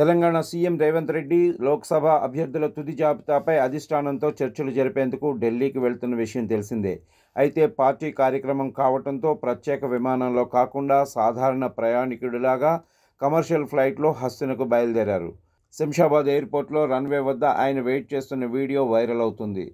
Telangana CM Revanth Reddy Lok Sabha అభ్యర్థుల తుది జాబితాపై అధిష్టానంతో చర్చలు జరిపేందుకు ఢిల్లీకి వెళ్తున్న విషయం తెలిసిందే అయితే పార్టీ కార్యక్రమం కావడంతో ప్రత్యేక విమానంలో కాకుండా సాధారణ ప్రయాణికుడిలాగా కమర్షియల్ ఫ్లైట్లో హస్తినకు బయలుదేరారు శంషాబాద్ ఎయిర్పోర్ట్లో రన్వే వద్ద ఆయన వెయిట్ చేస్తున్న వీడియో వైరల్ అవుతుంది